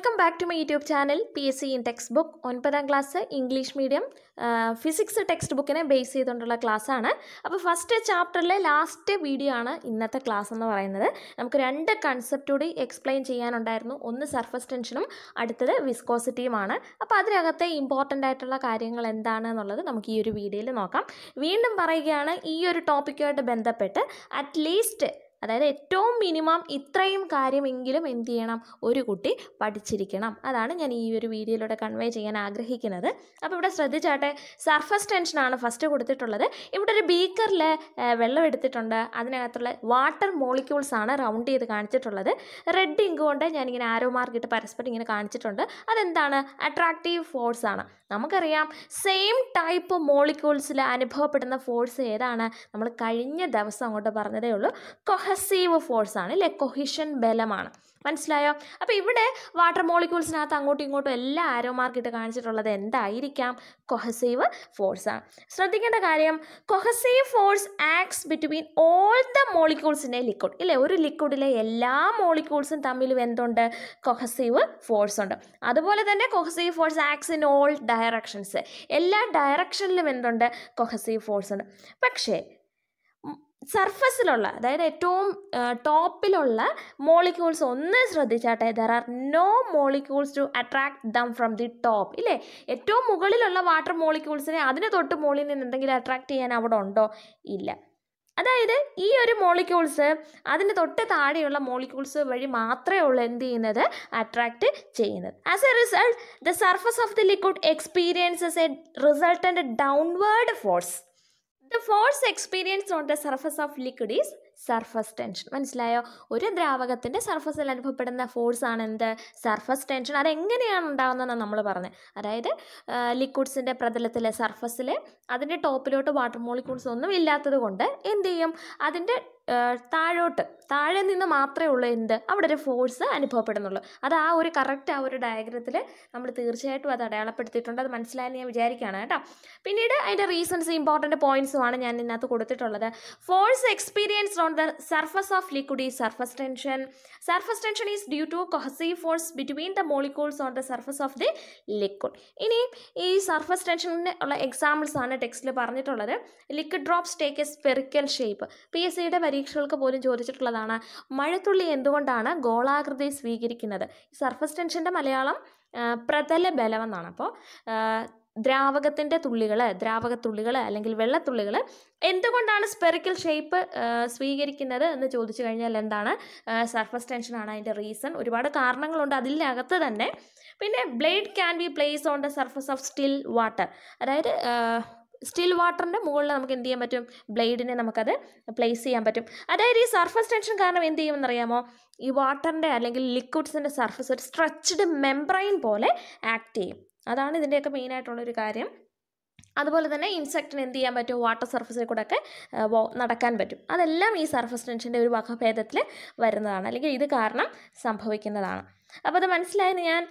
welcome back to my YouTube channel P S C in text book ഒൻപതാം class English medium physics text ബുക്കിനെ base ചെയ്തുകൊണ്ടുള്ള ക്ലാസ്സാണ് അപ്പോൾ first ചാപ്റ്ററിലെ last video ആണ് ഇന്നത്തെ ക്ലാസ് എന്ന് പറയുന്നത് നമുക്ക് രണ്ട് കൺസെപ്റ്റ് കൂടി എക്സ്പ്ലെയിൻ ചെയ്യാനുണ്ടായിരുന്നു ഒന്ന് സർഫസ് ടെൻഷനും അടുത്തത് വിസ്കോസിറ്റിയുമാണ് അപ്പോൾ അതിനകത്തെ ഇമ്പോർട്ടൻ്റ് ആയിട്ടുള്ള കാര്യങ്ങൾ എന്താണ് എന്നുള്ളത് നമുക്ക് ഈ ഒരു വീഡിയോയിൽ നോക്കാം വീണ്ടും പറയുകയാണ് ഈ ഒരു ടോപ്പിക്കുമായിട്ട് ബന്ധപ്പെട്ട് അറ്റ്ലീസ്റ്റ് അതായത് ഏറ്റവും മിനിമം ഇത്രയും കാര്യമെങ്കിലും എന്ത് ചെയ്യണം ഒരു കുട്ടി പഠിച്ചിരിക്കണം അതാണ് ഞാൻ ഈ ഒരു വീഡിയോയിലൂടെ കൺവേ ചെയ്യാൻ ആഗ്രഹിക്കുന്നത് അപ്പോൾ ഇവിടെ ശ്രദ്ധിച്ചാട്ടെ സർഫസ് ടെൻഷനാണ് ഫസ്റ്റ് കൊടുത്തിട്ടുള്ളത് ഇവിടെ ഒരു ബീക്കറിൽ വെള്ളം എടുത്തിട്ടുണ്ട് അതിനകത്തുള്ള വാട്ടർ മോളിക്യൂൾസ് ആണ് റൗണ്ട് ചെയ്ത് കാണിച്ചിട്ടുള്ളത് റെഡ് ഇങ്ക് കൊണ്ട് ഞാനിങ്ങനെ ആരോ മാർക്കിട്ട് പരസ്പരം ഇങ്ങനെ കാണിച്ചിട്ടുണ്ട് അതെന്താണ് അട്രാക്റ്റീവ് ഫോഴ്സ് ആണ് നമുക്കറിയാം സെയിം ടൈപ്പ് മോളിക്യൂൾസിൽ അനുഭവപ്പെടുന്ന ഫോഴ്സ് ഏതാണ് നമ്മൾ കഴിഞ്ഞ ദിവസം അങ്ങോട്ട് പറഞ്ഞതേ ഉള്ളൂ കൊഹസീവ് ഫോഴ്സാണ് അല്ലെ കൊഹിഷൻ ബലമാണ് മനസ്സിലായോ അപ്പോൾ ഇവിടെ വാട്ടർ മോളിക്യൂൾസിനകത്ത് അങ്ങോട്ടും ഇങ്ങോട്ടും എല്ലാ ആരോ മാർക്കിട്ട് കാണിച്ചിട്ടുള്ളത് എന്തായിരിക്കാം കൊഹസീവ് ഫോഴ്സാണ് ശ്രദ്ധിക്കേണ്ട കാര്യം cohesive force acts between all the molecules in a liquid ഇല്ലേ ഒരു ലിക്വിഡിലെ എല്ലാ മോളിക്യൂൾസും തമ്മിലും എന്തുണ്ട് കൊഹസീവ് ഫോഴ്സ് ഉണ്ട് അതുപോലെ തന്നെ cohesive force acts in all directions എല്ലാ ഡയറക്ഷനിലും എന്തുണ്ട് കൊഹസീവ് ഫോഴ്സ് ഉണ്ട് പക്ഷേ സർഫസിലുള്ള അതായത് ഏറ്റവും ടോപ്പിലുള്ള മോളിക്യൂൾസ് ഒന്ന് ശ്രദ്ധിച്ചാട്ടെ there are no molecules to attract them from the top ഇല്ലേ ഏറ്റവും മുകളിലുള്ള വാട്ടർ മോളിക്യൂൾസിനെ അതിന് തൊട്ട് മുകളിൽ നിന്ന് എന്തെങ്കിലും അട്രാക്ട് ചെയ്യാൻ അവിടെ ഉണ്ടോ ഇല്ല അതായത് ഈ ഒരു മോളിക്യൂൾസ് അതിന് തൊട്ട് താഴെയുള്ള മോളിക്യൂൾസ് വഴി മാത്രമേ ഉള്ളൂ എന്ത് ചെയ്യുന്നത് അട്രാക്റ്റ് ചെയ്യുന്നത് as a result the surface of the liquid experiences a resultant downward force the force experience on the surface of liquid is surface tension മനസ്സിലായോ ഒരു ദ്രാവകത്തിൻ്റെ സർഫസിൽ അനുഭവപ്പെടുന്ന ഫോഴ്സ് ആണ് എന്ത് സർഫസ് ടെൻഷൻ അതെങ്ങനെയാണ് ഉണ്ടാകുന്നതെന്ന് നമ്മൾ പറഞ്ഞത് അതായത് ലിക്വിഡ്സിൻ്റെ പ്രതലത്തിലെ സർഫസിൽ അതിൻ്റെ ടോപ്പിലോട്ട് വാട്ടർ മോളിക്യൂൾസ് ഒന്നും ഇല്ലാത്തത് കൊണ്ട് എന്ത് ചെയ്യും അതിൻ്റെ താഴോട്ട് താഴെ നിന്ന് മാത്രമേ ഉള്ളൂ എന്ത് അവിടെ ഒരു ഫോഴ്സ് അനുഭവപ്പെടുന്നുള്ളൂ അത് ആ ഒരു കറക്റ്റ് ആ ഒരു ഡയഗ്രത്തിൽ നമ്മൾ തീർച്ചയായിട്ടും അത് അടയാളപ്പെടുത്തിയിട്ടുണ്ട് അത് മനസ്സിലായെന്ന് ഞാൻ വിചാരിക്കുകയാണ് കേട്ടോ പിന്നീട് അതിൻ്റെ റീസൺസ് ഇമ്പോർട്ടൻറ്റ് പോയിൻറ്സുമാണ് ഞാൻ ഇതിനകത്ത് കൊടുത്തിട്ടുള്ളത് force experience on the surface of liquid ഈ surface tension surface tension is due to cohesive force between the molecules on the surface of the liquid ഇനി ഈ സർഫസ് ടെൻഷന് ഉള്ള എക്സാമ്പിൾസ് ആണ് ടെക്സ്റ്റിൽ പറഞ്ഞിട്ടുള്ളത് liquid drops take a spherical shape P S സിയുടെ പരീക്ഷ പരീക്ഷകൾക്ക് പോലും ചോദിച്ചിട്ടുള്ളതാണ് മഴത്തുള്ളി എന്തുകൊണ്ടാണ് ഗോളാകൃതി സ്വീകരിക്കുന്നത് സർഫസ് ടെൻഷൻ്റെ മലയാളം പ്രതല ബലമെന്നാണ് അപ്പോൾ ദ്രാവകത്തിൻ്റെ തുള്ളികൾ ദ്രാവകത്തുള്ളികൾ അല്ലെങ്കിൽ വെള്ളത്തുള്ളികൾ എന്തുകൊണ്ടാണ് സ്പെറിക്കൽ ഷേപ്പ് സ്വീകരിക്കുന്നത് എന്ന് ചോദിച്ചു കഴിഞ്ഞാൽ എന്താണ് സർഫസ് ടെൻഷനാണ് അതിൻ്റെ റീസൺ ഒരുപാട് കാരണങ്ങളുണ്ട് അതിനകത്ത് തന്നെ പിന്നെ blade can be place on the surface of still water അതായത് സ്റ്റിൽ വാട്ടറിൻ്റെ മുകളിൽ നമുക്ക് എന്ത് ചെയ്യാൻ പറ്റും ബ്ലേഡിനെ നമുക്കത് പ്ലേസ് ചെയ്യാൻ പറ്റും അതായത് ഈ സർഫസ് ടെൻഷൻ കാരണം എന്ത് ചെയ്യുമെന്നറിയാമോ ഈ വാട്ടറിൻ്റെ അല്ലെങ്കിൽ ലിക്വിഡ്സിൻ്റെ സർഫസ് ഒരു സ്ട്രെച്ച്ഡ് മെംബ്രൈൻ പോലെ ആക്ട് ചെയ്യും അതാണ് ഇതിൻ്റെയൊക്കെ മെയിനായിട്ടുള്ളൊരു കാര്യം അതുപോലെ തന്നെ ഇൻസെക്റ്റിന് എന്ത് ചെയ്യാൻ പറ്റും വാട്ടർ സർഫസിൽ കൂടെ ഒക്കെ നടക്കാൻ പറ്റും അതെല്ലാം ഈ സർഫസ് ടെൻഷൻ്റെ ഒരു വകഭേദത്തിൽ വരുന്നതാണ് അല്ലെങ്കിൽ ഇത് കാരണം സംഭവിക്കുന്നതാണ് അപ്പോൾ അത് മനസ്സിലായെന്ന് ഞാൻ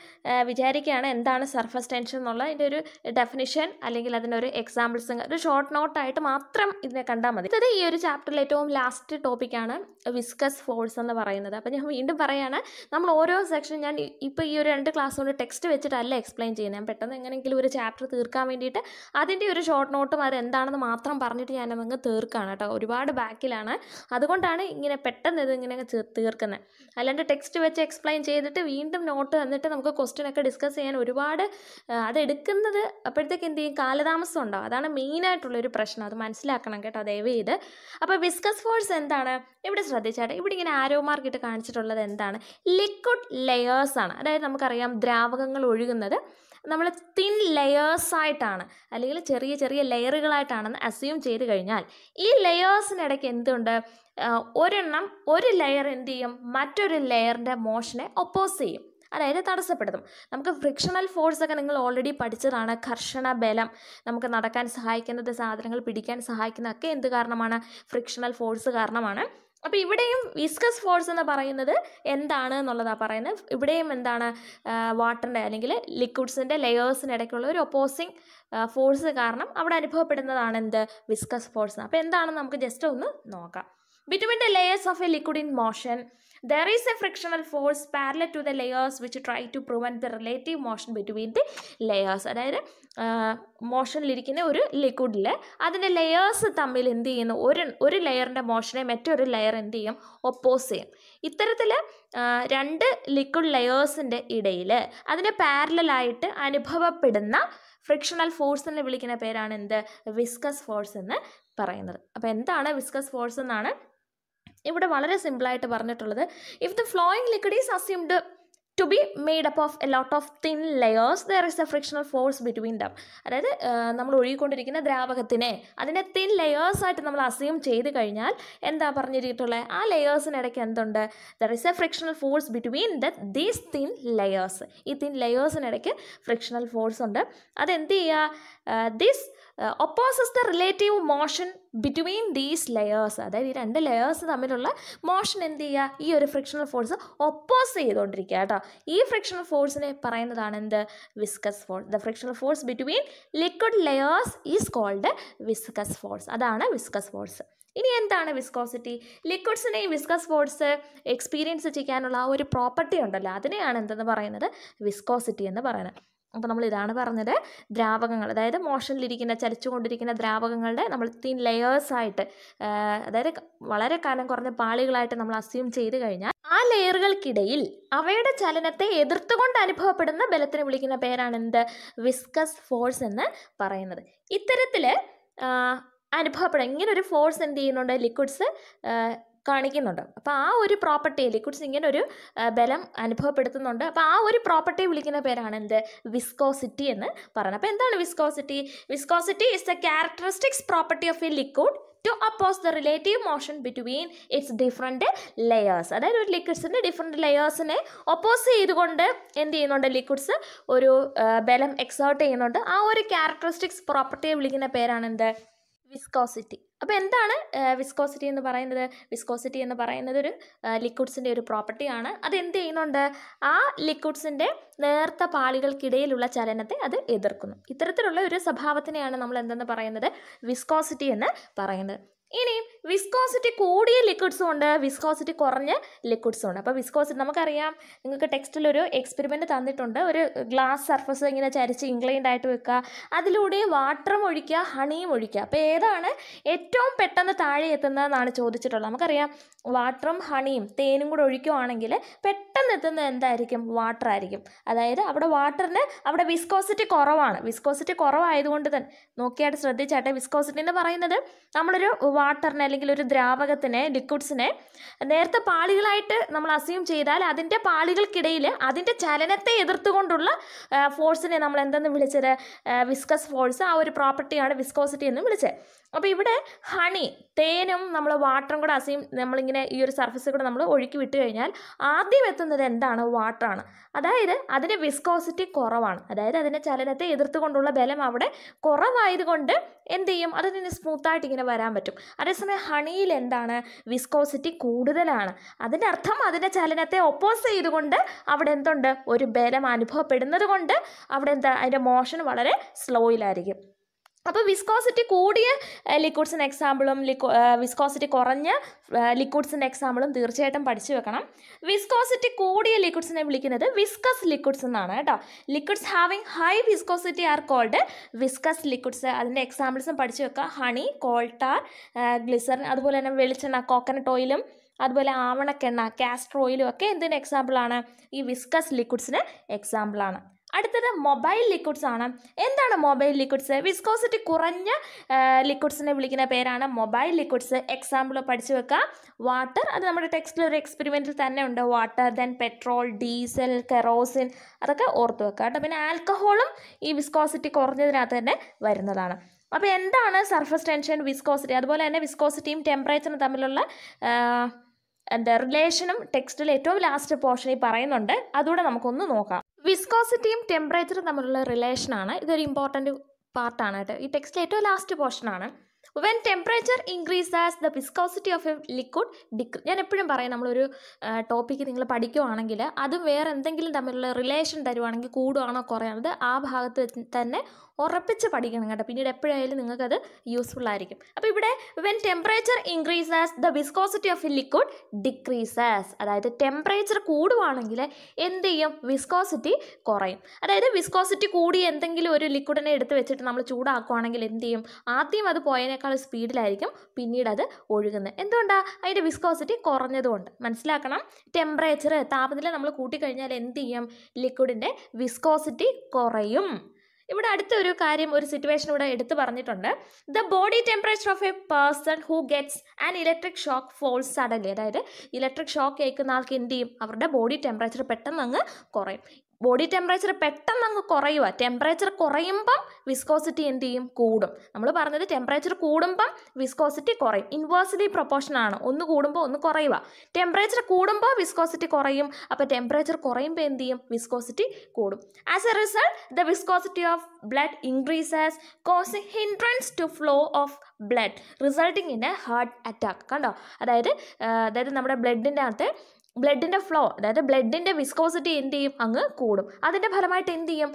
വിചാരിക്കുകയാണ് എന്താണ് സർഫസ് ടെൻഷൻ എന്നുള്ള അതിൻ്റെ ഒരു ഡെഫിനിഷൻ അല്ലെങ്കിൽ അതിനൊരു എക്സാമ്പിൾസ് ഒരു ഷോർട്ട് നോട്ടായിട്ട് മാത്രം ഇതിനെ കണ്ടാൽ മതി അത് ഈ ഒരു ചാപ്റ്ററിൽ ഏറ്റവും ലാസ്റ്റ് ടോപ്പിക്കാണ് വിസ്കസ് ഫോഴ്സ് എന്ന് പറയുന്നത് അപ്പോൾ ഞാൻ വീണ്ടും പറയുകയാണ് നമ്മൾ ഓരോ സെക്ഷൻ ഞാൻ ഇപ്പോൾ ഈ ഒരു രണ്ട് ക്ലാസ് കൊണ്ട് ടെക്സ്റ്റ് വെച്ചിട്ടല്ല എക്സ്പ്ലെയിൻ ചെയ്യുന്നത് ഞാൻ പെട്ടെന്ന് എങ്ങനെയെങ്കിലും ഒരു ചാപ്റ്റർ തീർക്കാൻ വേണ്ടിയിട്ട് അതിൻ്റെ ഒരു ഷോർട്ട് നോട്ടും അത് എന്താണെന്ന് മാത്രം പറഞ്ഞിട്ട് ഞാൻ അങ്ങ് തീർക്കുകയാണ് കേട്ടോ ഒരുപാട് ബാക്കിലാണ് അതുകൊണ്ടാണ് ഇങ്ങനെ പെട്ടെന്ന് ഇത് ഇങ്ങനെ തീർക്കുന്നത് അല്ലാണ്ട് ടെക്സ്റ്റ് വെച്ച് എക്സ്പ്ലെയിൻ ചെയ്തിട്ട് വീണ്ടും നോട്ട് തന്നിട്ട് നമുക്ക് ക്വസ്റ്റ്യൻ ഒക്കെ ഡിസ്കസ് ചെയ്യാൻ ഒരുപാട് അതെടുക്കുന്നത് അപ്പോഴത്തേക്ക് എന്ത് ചെയ്യും കാലതാമസം ഉണ്ടാവും അതാണ് ഒരു പ്രശ്നം അത് മനസ്സിലാക്കണം കേട്ടോ ദയവ് ചെയ്ത് അപ്പോൾ വിസ്കസ് ഫോഴ്സ് എന്താണ് ഇവിടെ ശ്രദ്ധിച്ചാട്ടെ ഇവിടെ ഇങ്ങനെ ആരോ മാർക്കിട്ട് കാണിച്ചിട്ടുള്ളത് എന്താണ് ലിക്വിഡ് ലെയേഴ്സ് ആണ് അതായത് നമുക്കറിയാം ദ്രാവകങ്ങൾ ഒഴുകുന്നത് നമ്മൾ തിൻ ലെയേഴ്സായിട്ടാണ് അല്ലെങ്കിൽ ചെറിയ ചെറിയ ലെയറുകളായിട്ടാണെന്ന് അസ്യൂം ചെയ്ത് കഴിഞ്ഞാൽ ഈ ലെയേഴ്സിനിടയ്ക്ക് എന്തുണ്ട് ഒരെണ്ണം ഒരു ലെയർ എന്ത് ചെയ്യും മറ്റൊരു ലെയറിൻ്റെ മോഷനെ ഒപ്പോസ് ചെയ്യും അതായത് തടസ്സപ്പെടുത്തും നമുക്ക് ഫ്രിക്ഷണൽ ഫോഴ്സ് ഒക്കെ നിങ്ങൾ ഓൾറെഡി പഠിച്ചതാണ് ഘർഷണ ബലം നമുക്ക് നടക്കാൻ സഹായിക്കുന്നത് സാധനങ്ങൾ പിടിക്കാൻ സഹായിക്കുന്നതൊക്കെ എന്ത് കാരണമാണ് ഫ്രിക്ഷണൽ ഫോഴ്സ് കാരണമാണ് അപ്പോൾ ഇവിടെയും വിസ്കസ് ഫോഴ്സ് എന്ന് പറയുന്നത് എന്താണ് എന്നുള്ളതാണ് പറയുന്നത് ഇവിടെയും എന്താണ് വാട്ടറിൻ്റെ അല്ലെങ്കിൽ ലിക്വിഡ്സിൻ്റെ ഇടയ്ക്കുള്ള ഒരു ഒപ്പോസിങ് ഫോഴ്സ് കാരണം അവിടെ അനുഭവപ്പെടുന്നതാണ് എന്ത് വിസ്കസ് ഫോഴ്സ് അപ്പോൾ എന്താണെന്ന് നമുക്ക് ജസ്റ്റ് ഒന്ന് നോക്കാം Between the layers of a liquid in motion, there is a frictional force parallel to the layers which try to prevent the relative motion between the layers അതായത് മോഷനിലിരിക്കുന്ന ഒരു ലിക്വിഡിൽ അതിൻ്റെ ലെയേഴ്സ് തമ്മിൽ എന്ത് ചെയ്യുന്നു ഒരു ഒരു ലെയറിൻ്റെ മോഷനെ മറ്റൊരു ലെയർ എന്ത് ചെയ്യും ഒപ്പോസ് ചെയ്യും ഇത്തരത്തിൽ രണ്ട് ലിക്വിഡ് ലെയേഴ്സിൻ്റെ ഇടയിൽ അതിന് പാരലായിട്ട് അനുഭവപ്പെടുന്ന ഫ്രിക്ഷണൽ എന്ന് വിളിക്കുന്ന പേരാണ് എന്ത് വിസ്കസ് ഫോഴ്സ് എന്ന് പറയുന്നത് അപ്പോൾ എന്താണ് വിസ്കസ് ഫോഴ്സ് എന്നാണ് ഇവിടെ വളരെ സിമ്പിളായിട്ട് പറഞ്ഞിട്ടുള്ളത് if the flowing liquid is assumed to be made up of a lot of thin layers there is a frictional force between them അതായത് നമ്മൾ ഒഴുകിക്കൊണ്ടിരിക്കുന്ന ദ്രാവകത്തിനെ അതിനെ തിൻ ലെയേഴ്സായിട്ട് നമ്മൾ അസ്യൂം ചെയ്ത് കഴിഞ്ഞാൽ എന്താ പറഞ്ഞിരിക്കട്ടുള്ളത് ആ ലെയേഴ്സിനിടയ്ക്ക് എന്തുണ്ട് there is a frictional force between the these thin layers ഈ തിൻ ലെയേഴ്സിനിടയ്ക്ക് ഫ്രിക്ഷണൽ ഫോഴ്സ് ഉണ്ട് അതെന്ത് ചെയ്യുക this is the relative motion between these layers അതായത് ഈ രണ്ട് ലെയേഴ്സ് തമ്മിലുള്ള മോഷൻ എന്ത് ചെയ്യുക ഈ ഒരു ഫ്രിക്ഷണൽ ഫോഴ്സ് ഒപ്പോസ് ചെയ്തുകൊണ്ടിരിക്കുക കേട്ടോ ഈ ഫ്രിക്ഷണൽ ഫോഴ്സിനെ പറയുന്നതാണ് എന്ത് viscous force the frictional force between liquid layers is called viscous force അതാണ് വിസ്കസ് ഫോഴ്സ് ഇനി എന്താണ് വിസ്കോസിറ്റി ലിക്വിഡ്സിനെ വിസ്കസ് ഫോഴ്സ് എക്സ്പീരിയൻസ് ചെയ്യാനുള്ള ആ ഒരു പ്രോപ്പർട്ടി ഉണ്ടല്ലോ അതിനെയാണ് എന്തെന്ന് പറയുന്നത് വിസ്കോസിറ്റി എന്ന് പറയുന്നത് അപ്പോൾ നമ്മൾ ഇതാണ് പറഞ്ഞത് ദ്രാവകങ്ങൾ അതായത് മോഷനിലിരിക്കുന്ന ചലിച്ചുകൊണ്ടിരിക്കുന്ന ദ്രാവകങ്ങളുടെ നമ്മൾ തീൻ ലെയേഴ്സായിട്ട് അതായത് വളരെ കാലം കുറഞ്ഞ പാളികളായിട്ട് നമ്മൾ അസ്യൂം ചെയ്ത് കഴിഞ്ഞാൽ ആ ലെയറുകൾക്കിടയിൽ അവയുടെ ചലനത്തെ എതിർത്തുകൊണ്ട് അനുഭവപ്പെടുന്ന ബലത്തിന് വിളിക്കുന്ന പേരാണ് എന്ത് വിസ്കസ് ഫോഴ്സ് എന്ന് പറയുന്നത് ഇത്തരത്തിൽ അനുഭവപ്പെടും ഇങ്ങനെ ഒരു ഫോഴ്സ് എന്ത് ചെയ്യുന്നുണ്ട് ലിക്വിഡ്സ് കാണിക്കുന്നുണ്ട് അപ്പോൾ ആ ഒരു പ്രോപ്പർട്ടിയിൽ ലിക്വിഡ് ഇങ്ങനെ ഒരു ബലം അനുഭവപ്പെടുത്തുന്നുണ്ട് അപ്പോൾ ആ ഒരു പ്രോപ്പർട്ടി വിളിക്കുന്ന പേരാണ് എന്ത് വിസ്കോസിറ്റി എന്ന് പറയുന്നത് അപ്പോൾ എന്താണ് viscosity viscosity is the characteristics property of a liquid to oppose the relative motion between its different layers അതായത് ഒരു ലിക്വിഡ്സിൻ്റെ ഡിഫറെൻറ്റ് ലെയേഴ്സിനെ ഒപ്പോസ് ചെയ്തുകൊണ്ട് എന്ത് ചെയ്യുന്നുണ്ട് ലിക്വിഡ്സ് ഒരു ബലം എക്സേർട്ട് ചെയ്യുന്നുണ്ട് ആ ഒരു ക്യാരക്ടറിസ്റ്റിക്സ് പ്രോപ്പർട്ടിയെ വിളിക്കുന്ന പേരാണ് എന്ത് വിസ്കോസിറ്റി അപ്പോൾ എന്താണ് വിസ്കോസിറ്റി എന്ന് പറയുന്നത് വിസ്കോസിറ്റി എന്ന് പറയുന്നത് ഒരു ലിക്വിഡ്സിൻ്റെ ഒരു പ്രോപ്പർട്ടിയാണ് അത് എന്ത് ചെയ്യുന്നുണ്ട് ആ ലിക്വിഡ്സിൻ്റെ നേർത്ത പാളികൾക്കിടയിലുള്ള ചലനത്തെ അത് എതിർക്കുന്നു ഇത്തരത്തിലുള്ള ഒരു സ്വഭാവത്തിനെയാണ് നമ്മൾ എന്തെന്ന് പറയുന്നത് വിസ്കോസിറ്റി എന്ന് പറയുന്നത് ഇനിയും വിസ്കോസിറ്റി കൂടിയ ലിക്വിഡ്സും ഉണ്ട് വിസ്കോസിറ്റി കുറഞ്ഞ ലിക്വിഡ്സും ഉണ്ട് അപ്പോൾ വിസ്കോസിറ്റി നമുക്കറിയാം നിങ്ങൾക്ക് ടെക്സ്റ്റിൽ ഒരു എക്സ്പെരിമെൻ്റ് തന്നിട്ടുണ്ട് ഒരു ഗ്ലാസ് സർഫസ് ഇങ്ങനെ ചരിച്ച് ഇൻക്ലൈൻഡ് ആയിട്ട് വെക്കുക അതിലൂടെ വാട്ടറും ഒഴിക്കുക ഹണിയും ഒഴിക്കുക അപ്പോൾ ഏതാണ് ഏറ്റവും പെട്ടെന്ന് താഴെ എത്തുന്നതെന്നാണ് ചോദിച്ചിട്ടുള്ളത് നമുക്കറിയാം വാട്ടറും ഹണിയും തേനും കൂടെ ഒഴിക്കുവാണെങ്കിൽ പെട്ടെന്ന് എത്തുന്നത് എന്തായിരിക്കും വാട്ടർ ആയിരിക്കും അതായത് അവിടെ വാട്ടറിന് അവിടെ വിസ്കോസിറ്റി കുറവാണ് വിസ്കോസിറ്റി കുറവായതുകൊണ്ട് തന്നെ നോക്കിയായിട്ട് ശ്രദ്ധിച്ചാട്ടെ വിസ്കോസിറ്റി എന്ന് പറയുന്നത് നമ്മളൊരു വാട്ടറിനെ അല്ലെങ്കിൽ ഒരു ദ്രാവകത്തിനെ ലിക്വിഡ്സിനെ നേരത്തെ പാളികളായിട്ട് നമ്മൾ അസ്യൂം ചെയ്താൽ അതിൻ്റെ പാളികൾക്കിടയിൽ അതിൻ്റെ ചലനത്തെ എതിർത്തുകൊണ്ടുള്ള ഫോഴ്സിനെ നമ്മൾ എന്തെന്ന് വിളിച്ചത് വിസ്കസ് ഫോഴ്സ് ആ ഒരു പ്രോപ്പർട്ടിയാണ് വിസ്കോസിറ്റി എന്ന് വിളിച്ചത് അപ്പോൾ ഇവിടെ ഹണി തേനും നമ്മൾ വാട്ടറും കൂടെ അസീം നമ്മളിങ്ങനെ ഈ ഒരു സർഫസ് കൂടെ നമ്മൾ ഒഴുക്കി വിട്ടു കഴിഞ്ഞാൽ ആദ്യം എത്തുന്നത് എന്താണ് വാട്ടറാണ് അതായത് അതിൻ്റെ വിസ്കോസിറ്റി കുറവാണ് അതായത് അതിൻ്റെ ചലനത്തെ എതിർത്തുകൊണ്ടുള്ള ബലം അവിടെ കുറവായതുകൊണ്ട് എന്ത് ചെയ്യും അത് നിന്ന് സ്മൂത്തായിട്ട് ഇങ്ങനെ വരാൻ പറ്റും അതേസമയം ഹണിയിൽ എന്താണ് വിസ്കോസിറ്റി കൂടുതലാണ് അതിൻ്റെ അർത്ഥം അതിൻ്റെ ചലനത്തെ ഒപ്പോസ് ചെയ്തുകൊണ്ട് അവിടെ എന്തുണ്ട് ഒരു ബലം അനുഭവപ്പെടുന്നത് കൊണ്ട് അവിടെ എന്താ അതിൻ്റെ മോഷൻ വളരെ സ്ലോയിലായിരിക്കും അപ്പോൾ വിസ്കോസിറ്റി കൂടിയ ലിക്വിഡ്സിൻ്റെ എക്സാമ്പിളും വിസ്കോസിറ്റി കുറഞ്ഞ ലിക്വിഡ്സിൻ്റെ എക്സാമ്പിളും തീർച്ചയായിട്ടും പഠിച്ചു വെക്കണം വിസ്കോസിറ്റി കൂടിയ ലിക്വിഡ്സിനെ വിളിക്കുന്നത് വിസ്കസ് ലിക്വിഡ്സ് എന്നാണ് കേട്ടോ liquids having high viscosity are called viscous liquids അതിൻ്റെ എക്സാമ്പിൾസും പഠിച്ചു വെക്കുക ഹണി കോൾട്ടാർ ഗ്ലിസറിൻ അതുപോലെ തന്നെ വെളിച്ചെണ്ണ കോക്കനട്ട് ഓയിലും അതുപോലെ ആവണക്കെണ്ണ കാസ്റ്റർ ഓയിലും ഒക്കെ എന്തിന് എക്സാമ്പിളാണ് ഈ വിസ്കസ് ലിക്വിഡ്സിന് എക്സാമ്പിളാണ് അടുത്തത് മൊബൈൽ ലിക്വിഡ്സ് ആണ് എന്താണ് മൊബൈൽ ലിക്വിഡ്സ് വിസ്കോസിറ്റി കുറഞ്ഞ ലിക്വിഡ്സിനെ വിളിക്കുന്ന പേരാണ് മൊബൈൽ ലിക്വിഡ്സ് എക്സാമ്പിൾ പഠിച്ചു വെക്കുക വാട്ടർ അത് നമ്മുടെ ടെക്സ്റ്റിൽ ഒരു എക്സ്പെരിമെൻറ്റിൽ തന്നെ ഉണ്ട് water then petrol diesel kerosene അതൊക്കെ ഓർത്ത് വെക്കുക കേട്ടോ പിന്നെ ആൽക്കഹോളും ഈ വിസ്കോസിറ്റി കുറഞ്ഞതിനകത്ത് തന്നെ വരുന്നതാണ് അപ്പോൾ എന്താണ് സർഫസ് ടെൻഷൻ വിസ്കോസിറ്റി അതുപോലെ തന്നെ വിസ്കോസിറ്റിയും ടെമ്പറേച്ചറും തമ്മിലുള്ള എന്താ റിലേഷനും ടെക്സ്റ്റിൽ ഏറ്റവും ലാസ്റ്റ് പോർഷനിൽ പറയുന്നുണ്ട് അതുകൂടെ നമുക്കൊന്ന് നോക്കാം വിസ്കോസിറ്റിയും ടെമ്പറേച്ചറും തമ്മിലുള്ള റിലേഷനാണ് ഇതൊരു ഇമ്പോർട്ടൻറ്റ് പാർട്ടാണ് കേട്ടോ ഈ ടെക്സ്റ്റിൽ ഏറ്റവും ലാസ്റ്റ് പോർഷനാണ് when temperature as the viscosity of a liquid decree ഞാൻ എപ്പോഴും പറയാം നമ്മളൊരു ടോപ്പിക്ക് നിങ്ങൾ പഠിക്കുവാണെങ്കിൽ അതും വേറെ എന്തെങ്കിലും തമ്മിലുള്ള റിലേഷൻ തരുവാണെങ്കിൽ കൂടുവാണോ കുറയാണത് ആ ഭാഗത്ത് തന്നെ ഉറപ്പിച്ച് പഠിക്കണം കേട്ടോ പിന്നീട് എപ്പോഴായാലും നിങ്ങൾക്കത് യൂസ്ഫുൾ ആയിരിക്കും അപ്പോൾ ഇവിടെ when temperature increases the viscosity of liquid decreases അതായത് ടെമ്പറേച്ചർ കൂടുവാണെങ്കിൽ എന്ത് ചെയ്യും വിസ്കോസിറ്റി കുറയും അതായത് വിസ്കോസിറ്റി കൂടി എന്തെങ്കിലും ഒരു ലിക്വിഡിനെ എടുത്ത് വെച്ചിട്ട് നമ്മൾ ചൂടാക്കുകയാണെങ്കിൽ എന്ത് ചെയ്യും ആദ്യം അത് പോയതിനേക്കാൾ സ്പീഡിലായിരിക്കും പിന്നീട് അത് ഒഴുകുന്നത് എന്തുകൊണ്ടാണ് അതിൻ്റെ വിസ്കോസിറ്റി കുറഞ്ഞതുകൊണ്ട് മനസ്സിലാക്കണം ടെമ്പറേച്ചർ താപനില നമ്മൾ കൂട്ടിക്കഴിഞ്ഞാൽ എന്ത് ചെയ്യും ലിക്വിഡിൻ്റെ വിസ്കോസിറ്റി കുറയും ഇവിടെ അടുത്ത ഒരു കാര്യം ഒരു സിറ്റുവേഷൻ ഇവിടെ എടുത്തു പറഞ്ഞിട്ടുണ്ട് the body temperature of a person who gets an electric shock falls suddenly അതായത് ഇലക്ട്രിക് ഷോക്ക് ഏൽക്കുന്ന ആൾക്ക് എന്ത് ചെയ്യും അവരുടെ ബോഡി ടെമ്പറേച്ചർ പെട്ടെന്ന് അങ്ങ് കുറയും ബോഡി ടെമ്പറേച്ചർ പെട്ടെന്ന് അങ്ങ് കുറയുക ടെമ്പറേച്ചർ കുറയുമ്പം വിസ്കോസിറ്റി എന്ത് ചെയ്യും കൂടും നമ്മൾ പറഞ്ഞത് ടെമ്പറേച്ചർ കൂടുമ്പം വിസ്കോസിറ്റി കുറയും ഇൻവേഴ്സിലി പ്രൊപ്പോർഷൻ ആണ് ഒന്ന് കൂടുമ്പോൾ ഒന്ന് കുറയുക ടെമ്പറേച്ചർ കൂടുമ്പോൾ വിസ്കോസിറ്റി കുറയും അപ്പോൾ ടെമ്പറേച്ചർ കുറയുമ്പോൾ എന്ത് ചെയ്യും വിസ്കോസിറ്റി കൂടും as a result the viscosity of blood increases causing hindrance to flow of blood resulting in a heart attack കണ്ടോ അതായത് അതായത് നമ്മുടെ ബ്ലഡിൻ്റെ അകത്ത് ബ്ലഡിൻ്റെ ഫ്ലോ അതായത് ബ്ലഡിൻ്റെ വിസ്കോസിറ്റി എന്ത് ചെയ്യും അങ്ങ് കൂടും അതിൻ്റെ ഫലമായിട്ട് എന്ത് ചെയ്യും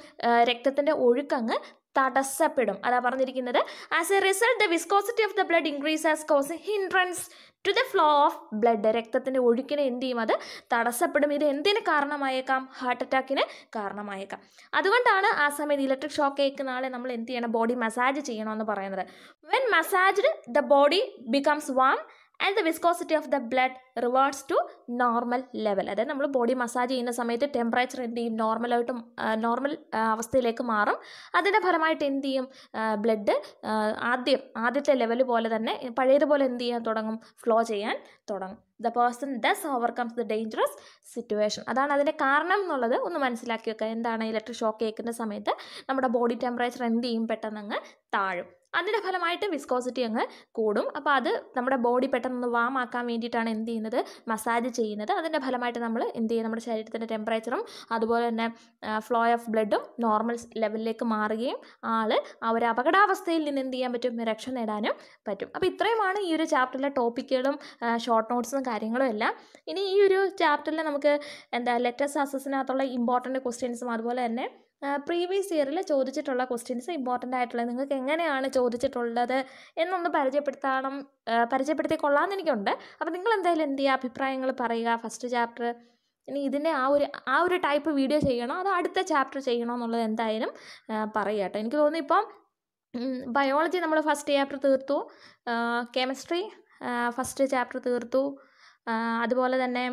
രക്തത്തിൻ്റെ അങ്ങ് തടസ്സപ്പെടും അതാ പറഞ്ഞിരിക്കുന്നത് as a result the viscosity of the blood increase as cause hindrance to the flow of blood രക്തത്തിൻ്റെ ഒഴുക്കിനെ എന്ത് ചെയ്യും അത് തടസ്സപ്പെടും ഇത് എന്തിന് കാരണമായേക്കാം ഹാർട്ട് അറ്റാക്കിന് കാരണമായേക്കാം അതുകൊണ്ടാണ് ആ സമയത്ത് ഇലക്ട്രിക് ഷോക്ക് ഏൽക്കുന്ന ആളെ നമ്മൾ എന്ത് ചെയ്യണം ബോഡി മസാജ് ചെയ്യണമെന്ന് പറയുന്നത് when massaged the body becomes warm and the viscosity of the blood reverts to normal level അതായത് നമ്മൾ ബോഡി മസാജ് ചെയ്യുന്ന സമയത്ത് ടെമ്പറേച്ചർ എന്ത് ചെയ്യും നോർമലായിട്ടും നോർമൽ അവസ്ഥയിലേക്ക് മാറും അതിൻ്റെ ഫലമായിട്ട് എന്ത് ചെയ്യും ബ്ലഡ് ആദ്യം ആദ്യത്തെ ലെവൽ പോലെ തന്നെ പഴയതുപോലെ എന്ത് ചെയ്യാൻ തുടങ്ങും ഫ്ലോ ചെയ്യാൻ തുടങ്ങും the person thus overcomes the dangerous situation അതാണ് അതിൻ്റെ കാരണം എന്നുള്ളത് ഒന്ന് മനസ്സിലാക്കി വെക്കുക എന്താണ് ഇലക്ട്രിക് ഷോക്ക് കേൾക്കുന്ന സമയത്ത് നമ്മുടെ ബോഡി ടെമ്പറേച്ചർ എന്ത് ചെയ്യും പെട്ടെന്ന് അങ്ങ് താഴും അതിൻ്റെ ഫലമായിട്ട് വിസ്കോസിറ്റി അങ്ങ് കൂടും അപ്പോൾ അത് നമ്മുടെ ബോഡി പെട്ടെന്ന് ആക്കാൻ വേണ്ടിയിട്ടാണ് എന്ത് ചെയ്യുന്നത് മസാജ് ചെയ്യുന്നത് അതിൻ്റെ ഫലമായിട്ട് നമ്മൾ എന്ത് ചെയ്യും നമ്മുടെ ശരീരത്തിൻ്റെ ടെമ്പറേച്ചറും അതുപോലെ തന്നെ ഫ്ലോ ഓഫ് ബ്ലഡും നോർമൽ ലെവലിലേക്ക് മാറുകയും ആൾ ആ ഒരു അപകടാവസ്ഥയിൽ നിന്ന് എന്ത് ചെയ്യാൻ പറ്റും രക്ഷ നേടാനും പറ്റും അപ്പോൾ ഇത്രയുമാണ് ഈ ഒരു ചാപ്റ്ററിലെ ടോപ്പിക്കുകളും ഷോർട്ട് നോട്ട്സും കാര്യങ്ങളും എല്ലാം ഇനി ഈ ഒരു ചാപ്റ്ററിൽ നമുക്ക് എന്താ ലെറ്റസ് അസസിനകത്തുള്ള ഇമ്പോർട്ടൻറ്റ് ക്വസ്റ്റ്യൻസും അതുപോലെ തന്നെ പ്രീവിയസ് ഇയറിൽ ചോദിച്ചിട്ടുള്ള ക്വസ്റ്റ്യൻസ് ഇമ്പോർട്ടൻ്റ് ആയിട്ടുള്ളത് നിങ്ങൾക്ക് എങ്ങനെയാണ് ചോദിച്ചിട്ടുള്ളത് എന്നൊന്ന് പരിചയപ്പെടുത്തണം പരിചയപ്പെടുത്തിക്കൊള്ളാമെന്ന് എനിക്കുണ്ട് അപ്പോൾ നിങ്ങൾ എന്തായാലും എന്ത് ചെയ്യുക അഭിപ്രായങ്ങൾ പറയുക ഫസ്റ്റ് ചാപ്റ്റർ ഇനി ഇതിൻ്റെ ആ ഒരു ആ ഒരു ടൈപ്പ് വീഡിയോ ചെയ്യണോ അത് അടുത്ത ചാപ്റ്റർ ചെയ്യണോ എന്നുള്ളത് എന്തായാലും പറയുക കേട്ടോ എനിക്ക് തോന്നുന്നു ഇപ്പം ബയോളജി നമ്മൾ ഫസ്റ്റ് ചാപ്റ്റർ തീർത്തു കെമിസ്ട്രി ഫസ്റ്റ് ചാപ്റ്റർ തീർത്തു അതുപോലെ തന്നെ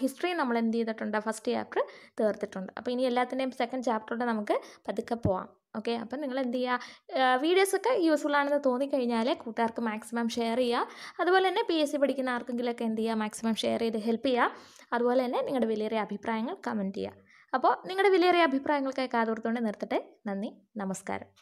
ഹിസ്റ്ററി നമ്മൾ എന്ത് ചെയ്തിട്ടുണ്ട് ഫസ്റ്റ് ചാപ്റ്റർ തീർത്തിട്ടുണ്ട് അപ്പോൾ ഇനി എല്ലാത്തിൻ്റെയും സെക്കൻഡ് ചാപ്റ്ററോടെ നമുക്ക് പതുക്കെ പോവാം ഓക്കെ അപ്പം നിങ്ങൾ എന്ത് ചെയ്യുക വീഡിയോസൊക്കെ യൂസ്ഫുൾ ആണെന്ന് തോന്നിക്കഴിഞ്ഞാൽ കൂട്ടുകാർക്ക് മാക്സിമം ഷെയർ ചെയ്യുക അതുപോലെ തന്നെ പി എസ് സി പഠിക്കുന്ന ആർക്കെങ്കിലുമൊക്കെ എന്ത് ചെയ്യുക മാക്സിമം ഷെയർ ചെയ്ത് ഹെൽപ്പ് ചെയ്യുക അതുപോലെ തന്നെ നിങ്ങളുടെ വിലയേറിയ അഭിപ്രായങ്ങൾ കമൻറ്റ് ചെയ്യുക അപ്പോൾ നിങ്ങളുടെ വിലയേറിയ അഭിപ്രായങ്ങൾക്കായി കാതോർത്തുകൊണ്ട് നിർത്തട്ടെ നന്ദി നമസ്കാരം